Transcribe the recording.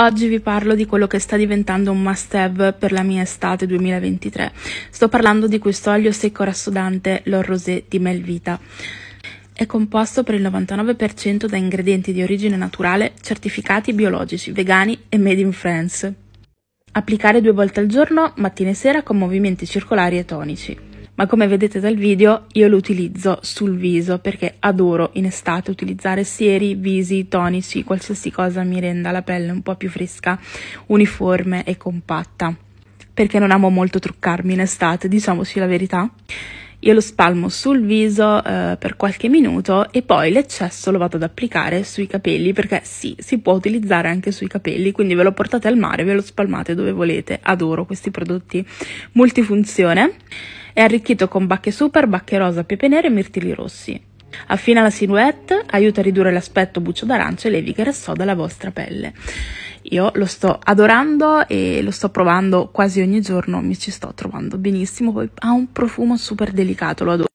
Oggi vi parlo di quello che sta diventando un must have per la mia estate 2023. Sto parlando di questo olio secco rassodante, l'Or Rosé di Melvita. È composto per il 99% da ingredienti di origine naturale, certificati biologici, vegani e made in France. Applicare due volte al giorno, mattina e sera, con movimenti circolari e tonici ma come vedete dal video io lo utilizzo sul viso perché adoro in estate utilizzare sieri, visi, tonici, qualsiasi cosa mi renda la pelle un po' più fresca, uniforme e compatta perché non amo molto truccarmi in estate, diciamoci la verità. Io lo spalmo sul viso eh, per qualche minuto e poi l'eccesso lo vado ad applicare sui capelli perché sì, si può utilizzare anche sui capelli, quindi ve lo portate al mare, ve lo spalmate dove volete. Adoro questi prodotti multifunzione. È arricchito con bacche super, bacche rosa, pepe nere e mirtilli rossi. Affina la silhouette, aiuta a ridurre l'aspetto buccio d'arancio e levi che rassoda la vostra pelle. Io lo sto adorando e lo sto provando quasi ogni giorno, mi ci sto trovando benissimo, poi ha un profumo super delicato, lo adoro.